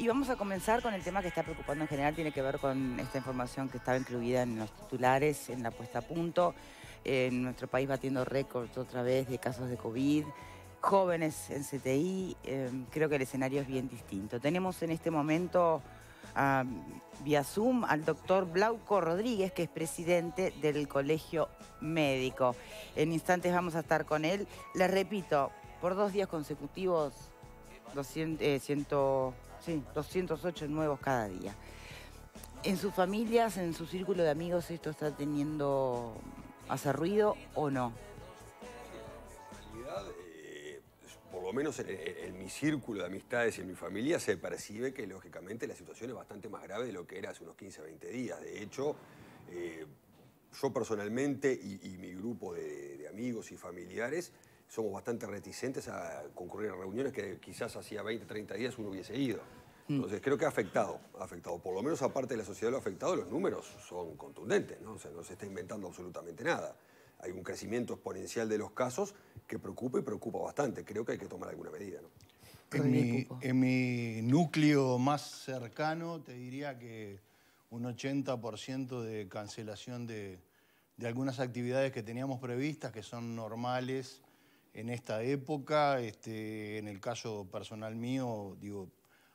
Y vamos a comenzar con el tema que está preocupando en general, tiene que ver con esta información que estaba incluida en los titulares, en la puesta a punto. En nuestro país batiendo récords otra vez de casos de COVID, jóvenes en CTI, em, creo que el escenario es bien distinto. Tenemos en este momento vía Zoom al doctor Blauco Rodríguez, que es presidente del Colegio Médico. En instantes vamos a estar con él. Les repito, por dos días consecutivos, 200, Sí, 208 nuevos cada día. ¿En sus familias, en su círculo de amigos, esto está teniendo, hace ruido o no? En realidad, eh, por lo menos en, mi círculo de amistades y en mi familia se percibe que lógicamente la situación es bastante más grave de lo que era hace unos 15, 20 días. De hecho, eh, yo personalmente y, mi grupo de amigos y familiares somos bastante reticentes a concurrir a reuniones que quizás hacía 20, 30 días uno hubiese ido. Mm. Entonces creo que ha afectado, ha afectado. Por lo menos aparte de la sociedad lo ha afectado, los números son contundentes, ¿no? O sea, no se está inventando absolutamente nada. Hay un crecimiento exponencial de los casos que preocupa y preocupa bastante. Creo que hay que tomar alguna medida, En mi, núcleo más cercano te diría que un 80% de cancelación de, de algunas actividades que teníamos previstas, que son normales, en esta época. Este, en el caso personal mío, digo,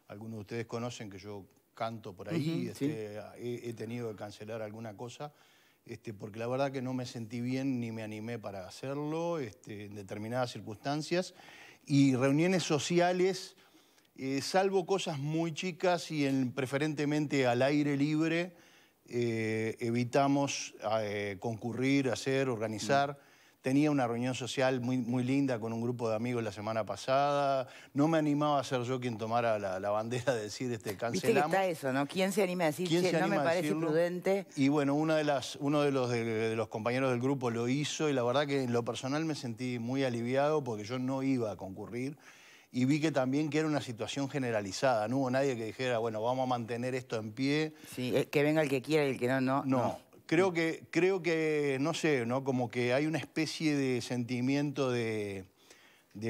algunos de ustedes conocen que yo canto por ahí, este, he, tenido que cancelar alguna cosa, este, porque la verdad que no me sentí bien ni me animé para hacerlo en determinadas circunstancias. Y reuniones sociales, eh, salvo cosas muy chicas y preferentemente al aire libre, eh, evitamos eh, concurrir, hacer, organizar. Mm. Tenía una reunión social muy, muy linda con un grupo de amigos la semana pasada. No me animaba a ser yo quien tomara la, la bandera de decir este cancelamos. está eso, ¿no? ¿Quién se anima a decir no me parece prudente? Y bueno, una de las, uno de los, los compañeros del grupo lo hizo y la verdad que en lo personal me sentí muy aliviado porque yo no iba a concurrir y vi que también que era una situación generalizada. No hubo nadie que dijera, bueno, vamos a mantener esto en pie. Sí, eh, que venga el que quiera y el que no, no. No, Creo que, creo que, no sé, ¿no? Como que hay una especie de sentimiento de,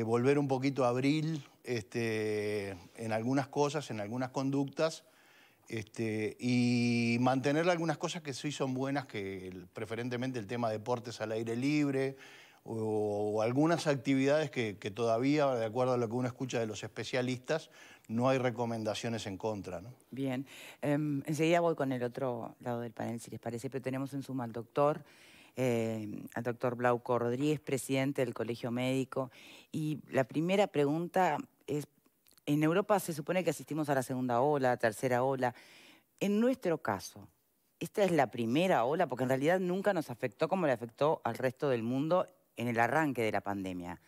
volver un poquito a abril este, en algunas cosas, en algunas conductas, este, y mantener algunas cosas que sí son buenas, que preferentemente el tema deportes al aire libre, o, algunas actividades que, todavía, de acuerdo a lo que uno escucha de los especialistas, no hay recomendaciones en contra. ¿no? Bien, em, enseguida voy con el otro lado del panel, si les parece, pero tenemos en suma al doctor. Em, al doctor Blauco Rodríguez, presidente del Colegio Médico. Y la primera pregunta es, en Europa se supone que asistimos a la segunda ola, tercera ola. En nuestro caso, esta es la primera ola, porque en realidad nunca nos afectó como le afectó al resto del mundo en el arranque de la pandemia?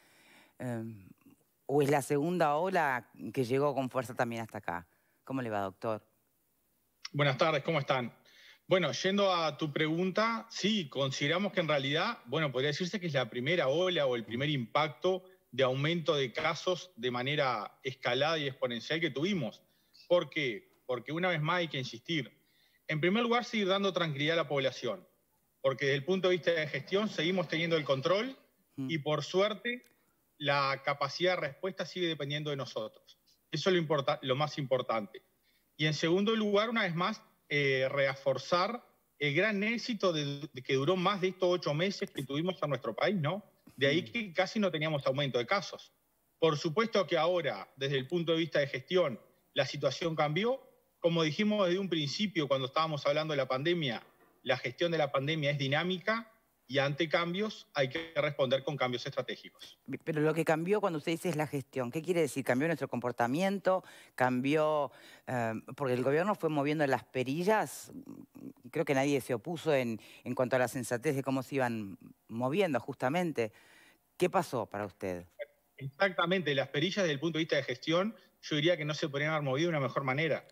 Em, ¿O es la segunda ola que llegó con fuerza también hasta acá? ¿Cómo le va, doctor? Buenas tardes, ¿cómo están? Bueno, yendo a tu pregunta, sí, consideramos que en realidad, bueno, podría decirse que es la primera ola o el primer impacto de aumento de casos de manera escalada y exponencial que tuvimos. ¿Por qué? Porque una vez más hay que insistir. En primer lugar, seguir dando tranquilidad a la población porque desde el punto de vista de gestión seguimos teniendo el control mm. y por suerte la capacidad de respuesta sigue dependiendo de nosotros. Eso es lo, importa, lo más importante. Y en segundo lugar, una vez más, reaforzar eh, reforzar el gran éxito que duró más de estos ocho meses que tuvimos en nuestro país, ¿no? De ahí mm. que casi no teníamos aumento de casos. Por supuesto que ahora, desde el punto de vista de gestión, la situación cambió. Como dijimos desde un principio, cuando estábamos hablando de la pandemia, la gestión de la pandemia es dinámica y ante cambios hay que responder con cambios estratégicos. Pero lo que cambió cuando usted dice es la gestión, ¿qué quiere decir? ¿Cambió nuestro comportamiento? ¿Cambió? Eh, porque el gobierno fue moviendo las perillas, creo que nadie se opuso en, en cuanto a la sensatez de cómo se iban moviendo justamente. ¿Qué pasó para usted? Exactamente, las perillas desde el punto de vista de gestión, yo diría que no se podrían haber movido de una mejor manera.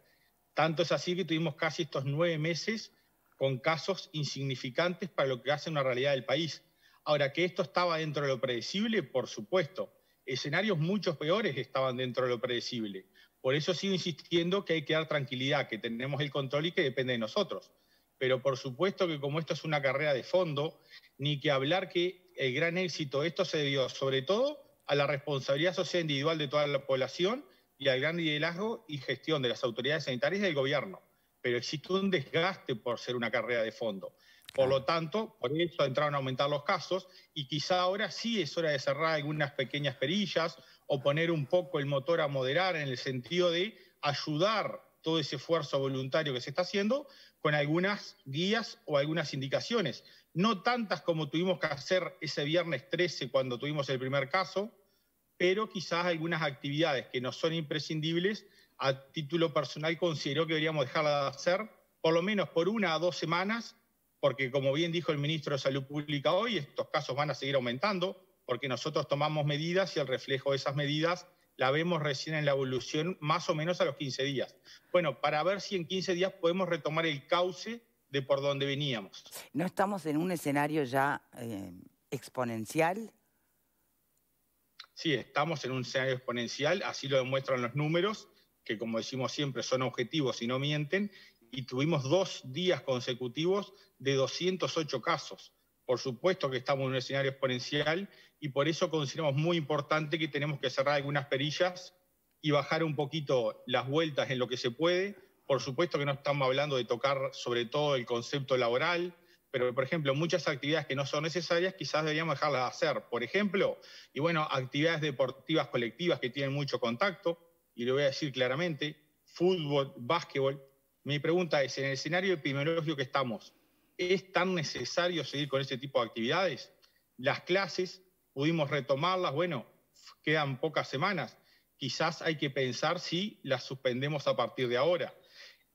Tanto es así que tuvimos casi estos nueve meses con casos insignificantes para lo que hace una realidad del país. Ahora, que esto estaba dentro de lo predecible, por supuesto. Escenarios muchos peores estaban dentro de lo predecible. Por eso sigo insistiendo que hay que dar tranquilidad, que tenemos el control y que depende de nosotros. Pero por supuesto que como esto es una carrera de fondo, ni que hablar que el gran éxito de esto se debió sobre todo a la responsabilidad social individual de toda la población y al gran liderazgo y gestión de las autoridades sanitarias y del gobierno pero existe un desgaste por ser una carrera de fondo. Por lo tanto, por eso entraron a aumentar los casos y quizá ahora sí es hora de cerrar algunas pequeñas perillas o poner un poco el motor a moderar en el sentido de ayudar todo ese esfuerzo voluntario que se está haciendo con algunas guías o algunas indicaciones. No tantas como tuvimos que hacer ese viernes 13 cuando tuvimos el primer caso, pero quizás algunas actividades que no son imprescindibles a título personal consideró que deberíamos dejarla de hacer, por lo menos por una a dos semanas, porque como bien dijo el ministro de Salud Pública hoy, estos casos van a seguir aumentando, porque nosotros tomamos medidas y el reflejo de esas medidas la vemos recién en la evolución más o menos a los 15 días. Bueno, para ver si en 15 días podemos retomar el cauce de por donde veníamos. ¿No estamos en un escenario ya eh, exponencial? Sí, estamos en un escenario exponencial, así lo demuestran los números que como decimos siempre son objetivos y no mienten, y tuvimos dos días consecutivos de 208 casos. Por supuesto que estamos en un escenario exponencial y por eso consideramos muy importante que tenemos que cerrar algunas perillas y bajar un poquito las vueltas en lo que se puede. Por supuesto que no estamos hablando de tocar sobre todo el concepto laboral, pero por ejemplo, muchas actividades que no son necesarias quizás deberíamos dejarlas de hacer. Por ejemplo, y bueno, actividades deportivas colectivas que tienen mucho contacto, y lo voy a decir claramente, fútbol, básquetbol, mi pregunta es, en el escenario epidemiológico que estamos, ¿es tan necesario seguir con ese tipo de actividades? Las clases, pudimos retomarlas, bueno, quedan pocas semanas, quizás hay que pensar si las suspendemos a partir de ahora.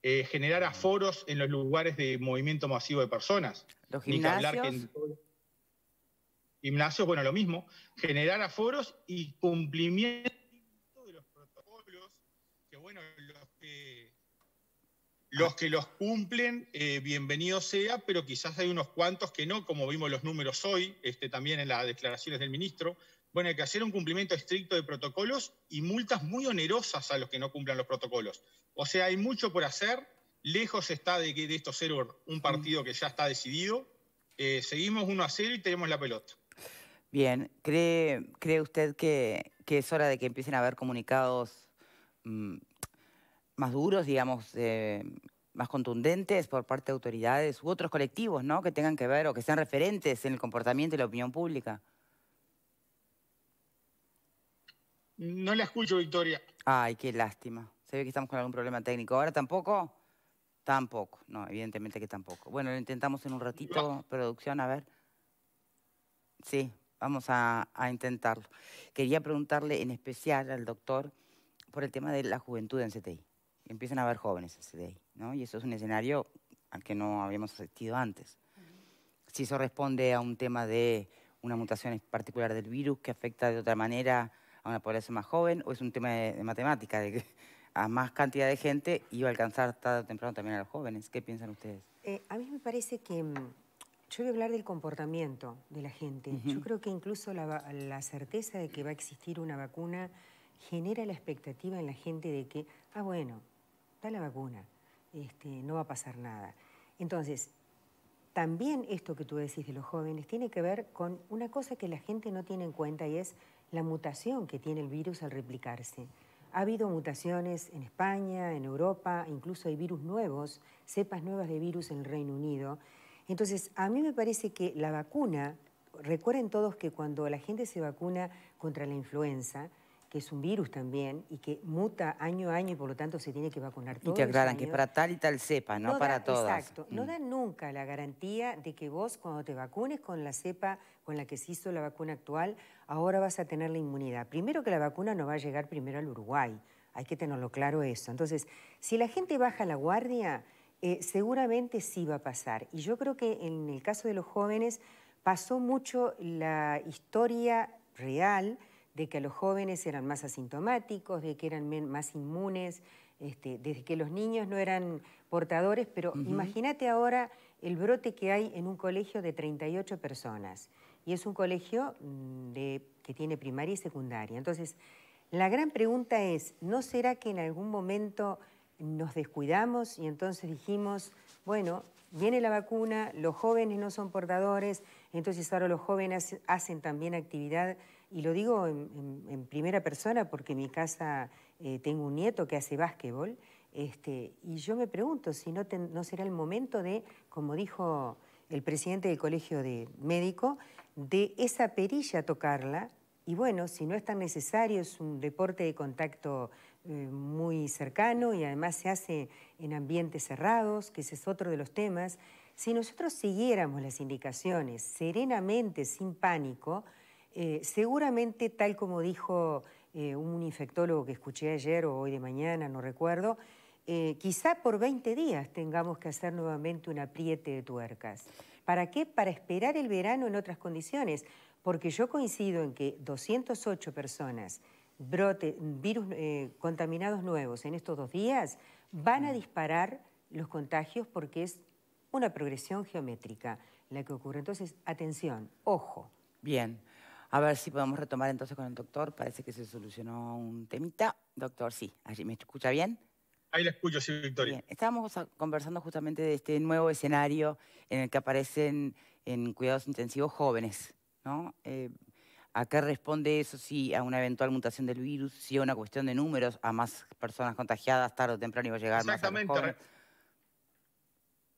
Eh, generar aforos en los lugares de movimiento masivo de personas. Los gimnasios. Gimnasios, bueno, lo mismo. Generar aforos y cumplimiento Los que los cumplen, eh, bienvenido sea, pero quizás hay unos cuantos que no, como vimos los números hoy, este, también en las declaraciones del ministro. Bueno, hay que hacer un cumplimiento estricto de protocolos y multas muy onerosas a los que no cumplan los protocolos. O sea, hay mucho por hacer. Lejos está de, esto ser un mm. partido que ya está decidido. Eh, seguimos uno a cero y tenemos la pelota. Bien, ¿cree, cree usted que, es hora de que empiecen a haber comunicados mm, más duros, digamos, eh, más contundentes por parte de autoridades u otros colectivos, ¿no? Que tengan que ver o que sean referentes en el comportamiento y la opinión pública. No la escucho, Victoria. Ay, qué lástima. Se ve que estamos con algún problema técnico. ¿Ahora tampoco? Tampoco. No, evidentemente que tampoco. Bueno, lo intentamos en un ratito, producción, a ver. Sí, vamos a intentarlo. Quería preguntarle en especial al doctor por el tema de la juventud en CTI empiezan a haber jóvenes ese ahí, ¿no? Y eso es un escenario al que no habíamos asistido antes. Si eso responde a un tema de una mutación particular del virus que afecta de otra manera a una población más joven, o es un tema de, matemática, de que a más cantidad de gente iba a alcanzar tarde o temprano también a los jóvenes. ¿Qué piensan ustedes? Eh, a mí me parece que... Mm, yo voy a hablar del comportamiento de la gente. Yo creo que incluso la, la certeza de que va a existir una vacuna genera la expectativa en la gente de que, ah, bueno, da la vacuna, este, no va a pasar nada. Entonces, también esto que tú decís de los jóvenes tiene que ver con una cosa que la gente no tiene en cuenta y es la mutación que tiene el virus al replicarse. Ha habido mutaciones en España, en Europa, incluso hay virus nuevos, cepas nuevas de virus en el Reino Unido. Entonces, a mí me parece que la vacuna, recuerden todos que cuando la gente se vacuna contra la influenza, que es un virus también y que muta año a año y por lo tanto se tiene que vacunar todo. Y te aclaran que para tal y tal cepa, no, para todas. Exacto, no mm. dan nunca la garantía de que vos cuando te vacunes con la cepa con la que se hizo la vacuna actual, ahora vas a tener la inmunidad. Primero que la vacuna no va a llegar primero al Uruguay, hay que tenerlo claro eso. Entonces, si la gente baja la guardia, eh, seguramente sí va a pasar. Y yo creo que en el caso de los jóvenes pasó mucho la historia real de que los jóvenes eran más asintomáticos, de que eran más inmunes, este, desde que los niños no eran portadores, pero imagínate ahora el brote que hay en un colegio de 38 personas. Y es un colegio mm, que tiene primaria y secundaria. Entonces, la gran pregunta es, ¿no será que en algún momento nos descuidamos y entonces dijimos, bueno, viene la vacuna, los jóvenes no son portadores, entonces ahora los jóvenes hacen también actividad y lo digo en, primera persona porque en mi casa eh, tengo un nieto que hace básquetbol. Este, y yo me pregunto si no, no será el momento de, como dijo el presidente del colegio de médico, de esa perilla tocarla. Y bueno, si no es tan necesario, es un deporte de contacto eh, muy cercano y además se hace en ambientes cerrados, que ese es otro de los temas. Si nosotros siguiéramos las indicaciones serenamente, sin pánico, eh, seguramente, tal como dijo eh, un infectólogo que escuché ayer o hoy de mañana, no recuerdo, eh, quizá por 20 días tengamos que hacer nuevamente un apriete de tuercas. ¿Para qué? Para esperar el verano en otras condiciones, porque yo coincido en que 208 personas brote, virus contaminados nuevos en estos dos días van a mm. disparar los contagios porque es una progresión geométrica la que ocurre. Entonces, atención, ojo. Bien. A ver si podemos retomar entonces con el doctor. Parece que se solucionó un temita. Doctor, sí, allí me escucha bien. Ahí la escucho, sí, Victoria. Estábamos conversando justamente de este nuevo escenario en el que aparecen en cuidados intensivos jóvenes, ¿no? Eh, ¿A qué responde eso? Si a una eventual mutación del virus, si a una cuestión de números, a más personas contagiadas, tarde o temprano iba a llegar Exactamente. más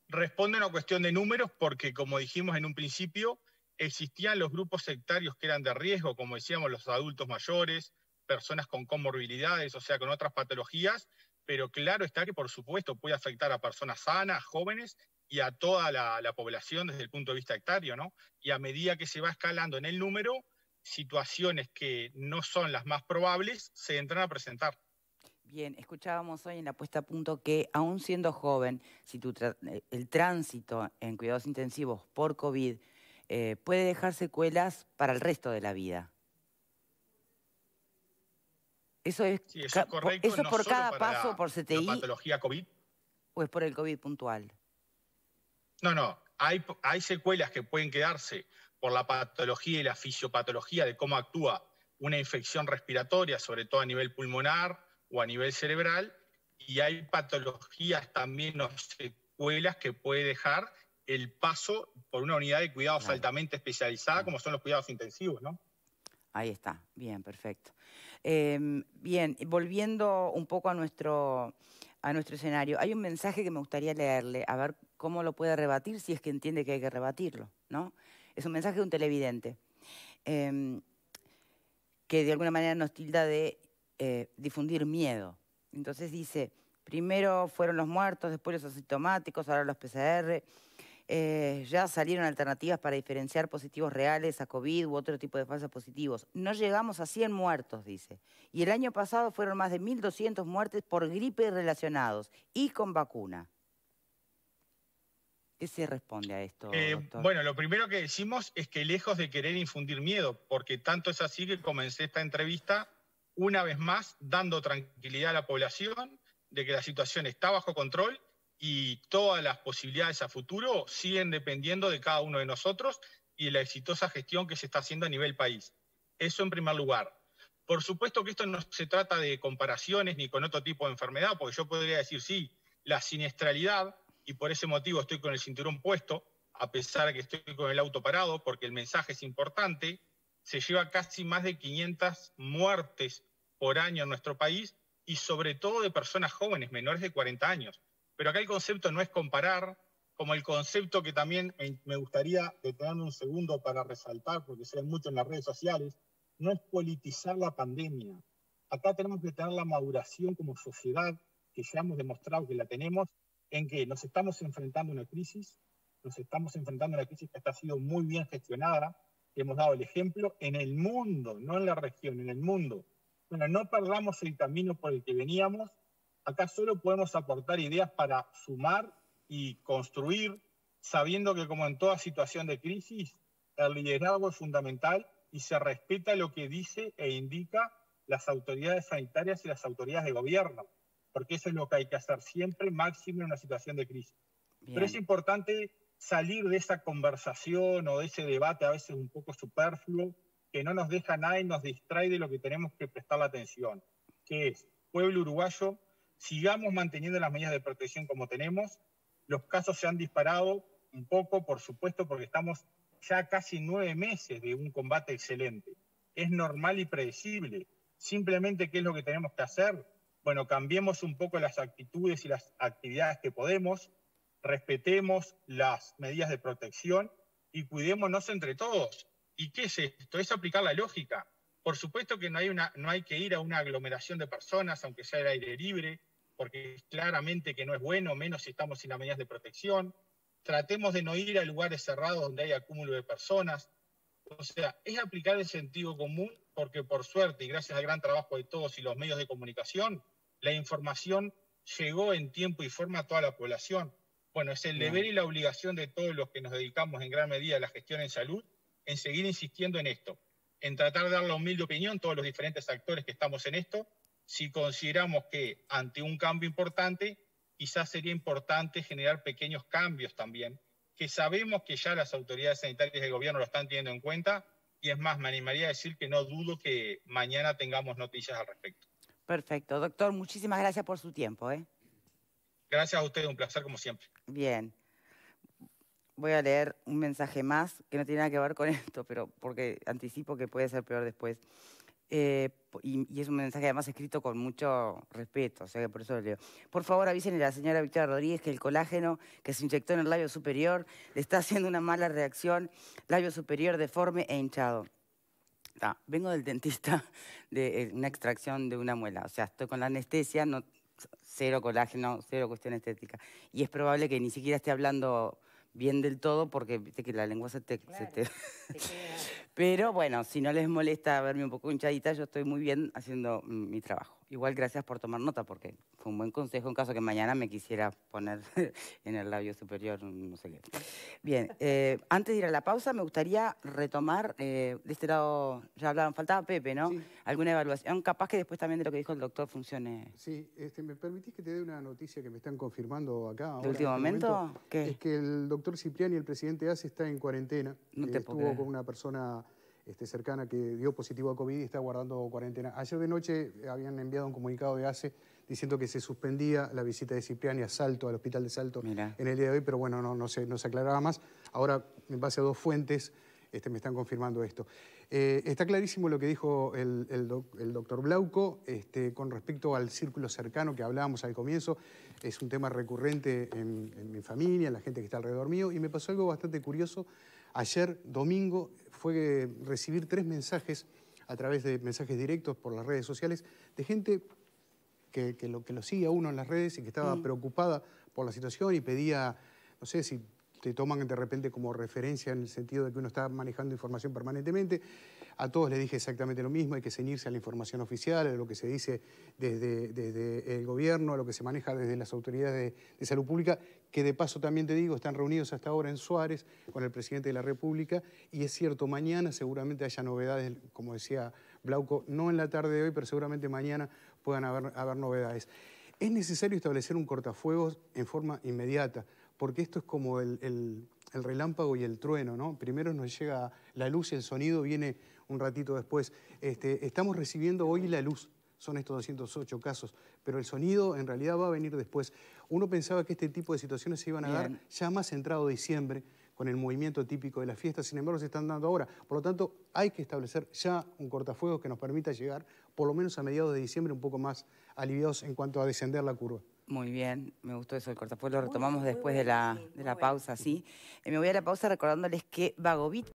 Responde a una cuestión de números porque, como dijimos en un principio, Existían los grupos sectarios que eran de riesgo, como decíamos, los adultos mayores, personas con comorbilidades, o sea, con otras patologías, pero claro está que, por supuesto, puede afectar a personas sanas, jóvenes y a toda la, población desde el punto de vista hectario, ¿no? Y a medida que se va escalando en el número, situaciones que no son las más probables se entran a presentar. Bien, escuchábamos hoy en la puesta a punto que aún siendo joven, si el tránsito en cuidados intensivos por COVID eh, puede dejar secuelas para el resto de la vida. Eso es, eso es, por cada paso, por CTI. La patología COVID? ¿O es por el COVID puntual? No, no. Hay, hay secuelas que pueden quedarse por la patología y la fisiopatología de cómo actúa una infección respiratoria, sobre todo a nivel pulmonar o a nivel cerebral. Y hay patologías también o secuelas que puede dejar el paso por una unidad de cuidados altamente especializada como son los cuidados intensivos, ¿no? Ahí está, bien, perfecto. Em, bien, volviendo un poco a nuestro, a nuestro escenario, hay un mensaje que me gustaría leerle, a ver cómo lo puede rebatir, si es que entiende que hay que rebatirlo, ¿no? Es un mensaje de un televidente, em, que de alguna manera nos tilda de eh, difundir miedo. Entonces dice, primero fueron los muertos, después los asintomáticos, ahora los PCR. Eh, ya salieron alternativas para diferenciar positivos reales a COVID u otro tipo de falsos positivos. No llegamos a 100 muertos, dice. Y el año pasado fueron más de 1.200 muertes por gripe relacionados y con vacuna. ¿Qué se responde a esto? Eh, bueno, lo primero que decimos es que lejos de querer infundir miedo, porque tanto es así que comencé esta entrevista una vez más dando tranquilidad a la población de que la situación está bajo control y todas las posibilidades a futuro siguen dependiendo de cada uno de nosotros y de la exitosa gestión que se está haciendo a nivel país. Eso en primer lugar. Por supuesto que esto no se trata de comparaciones ni con otro tipo de enfermedad, porque yo podría decir, sí, la siniestralidad, y por ese motivo estoy con el cinturón puesto, a pesar de que estoy con el auto parado, porque el mensaje es importante, se lleva casi más de 500 muertes por año en nuestro país, y sobre todo de personas jóvenes, menores de 40 años. Pero acá el concepto no es comparar, como el concepto que también me gustaría detenerme un segundo para resaltar, porque se ve mucho en las redes sociales, no es politizar la pandemia. Acá tenemos que tener la maduración como sociedad, que ya hemos demostrado que la tenemos, en que nos estamos enfrentando a una crisis, nos estamos enfrentando a una crisis que está sido muy bien gestionada, hemos dado el ejemplo en el mundo, no en la región, en el mundo. Bueno, no perdamos el camino por el que veníamos Acá solo podemos aportar ideas para sumar y construir, sabiendo que como en toda situación de crisis, el liderazgo es fundamental y se respeta lo que dice e indica las autoridades sanitarias y las autoridades de gobierno, porque eso es lo que hay que hacer siempre, máximo en una situación de crisis. Pero es importante salir de esa conversación o de ese debate a veces un poco superfluo, que no nos deja nada y nos distrae de lo que tenemos que prestar la atención, que es pueblo uruguayo, sigamos manteniendo las medidas de protección como tenemos. Los casos se han disparado un poco, por supuesto, porque estamos ya casi nueve meses de un combate excelente. Es normal y predecible. Simplemente, ¿qué es lo que tenemos que hacer? Bueno, cambiemos un poco las actitudes y las actividades que podemos, respetemos las medidas de protección y cuidémonos entre todos. ¿Y qué es esto? Es aplicar la lógica. Por supuesto que no hay, una, no hay que ir a una aglomeración de personas, aunque sea el aire libre, porque claramente que no es bueno, menos si estamos sin las medidas de protección. Tratemos de no ir a lugares cerrados donde hay acúmulo de personas. O sea, es aplicar el sentido común porque por suerte y gracias al gran trabajo de todos y los medios de comunicación, la información llegó en tiempo y forma a toda la población. Bueno, es el deber y la obligación de todos los que nos dedicamos en gran medida a la gestión en salud en seguir insistiendo en esto, en tratar de dar la humilde opinión, a todos los diferentes actores que estamos en esto, si consideramos que ante un cambio importante, quizás sería importante generar pequeños cambios también, que sabemos que ya las autoridades sanitarias del gobierno lo están teniendo en cuenta, y es más, me animaría a decir que no dudo que mañana tengamos noticias al respecto. Perfecto. Doctor, muchísimas gracias por su tiempo. ¿eh? Gracias a usted, un placer como siempre. Bien. Voy a leer un mensaje más que no tiene nada que ver con esto, pero porque anticipo que puede ser peor después. Eh, y, es un mensaje además escrito con mucho respeto, o sea que por eso lo leo. Por favor, avísenle a la señora Victoria Rodríguez que el colágeno que se inyectó en el labio superior le está haciendo una mala reacción, labio superior deforme e hinchado. Ah, vengo del dentista de eh, una extracción de una muela, o sea, estoy con la anestesia, cero colágeno, cero cuestión estética. Y es probable que ni siquiera esté hablando bien del todo porque viste que la lengua se te... Pero bueno, si no les molesta verme un poco hinchadita, yo estoy muy bien haciendo mm, mi trabajo. Igual gracias por tomar nota, porque fue un buen consejo en caso que mañana me quisiera poner en el labio superior, no sé qué. Bien, eh, antes de ir a la pausa, me gustaría retomar, eh, de este lado ya hablaban, faltaba Pepe, ¿no? Alguna evaluación, capaz que después también de lo que dijo el doctor funcione. Sí, este, ¿me permitís que te dé una noticia que me están confirmando acá? ¿De este último momento? Es que el doctor Cipriani, el presidente ACE, está en cuarentena. No eh, te Estuvo con una persona este, cercana que dio positivo a COVID y está guardando cuarentena. Ayer de noche eh, habían enviado un comunicado de ACE diciendo que se suspendía la visita de Cipriani a Salto, al hospital de Salto, en el día de hoy, pero bueno, no, no, se, no aclaraba más. Ahora, en base a dos fuentes, este, me están confirmando esto. Eh, está clarísimo lo que dijo el, doctor Blauco este, con respecto al círculo cercano que hablábamos al comienzo. Es un tema recurrente en, en mi familia, en la gente que está alrededor mío, y me pasó algo bastante curioso Ayer domingo fue recibir tres mensajes a través de mensajes directos por las redes sociales de gente que, lo, que lo sigue a uno en las redes y que estaba preocupada por la situación y pedía, no sé si te toman de repente como referencia en el sentido de que uno está manejando información permanentemente. A todos les dije exactamente lo mismo, hay que ceñirse a la información oficial, a lo que se dice desde, el gobierno, a lo que se maneja desde las autoridades de salud pública, que de paso también te digo, están reunidos hasta ahora en Suárez con el presidente de la República y es cierto, mañana seguramente haya novedades, como decía Blauco, no en la tarde de hoy, pero seguramente mañana puedan haber, novedades. Es necesario establecer un cortafuegos en forma inmediata, porque esto es como el, relámpago y el trueno, ¿no? Primero nos llega la luz y el sonido viene un ratito después. Este, estamos recibiendo hoy la luz, son estos 208 casos, pero el sonido en realidad va a venir después. Uno pensaba que este tipo de situaciones se iban a dar ya más entrado diciembre, con el movimiento típico de las fiestas, sin embargo se están dando ahora. Por lo tanto, hay que establecer ya un cortafuegos que nos permita llegar por lo menos a mediados de diciembre un poco más aliviados en cuanto a descender la curva. Muy bien, me gustó eso el cortafuegos, lo retomamos después de la, pausa, ¿sí? Eh, me voy a la pausa recordándoles que Bagovit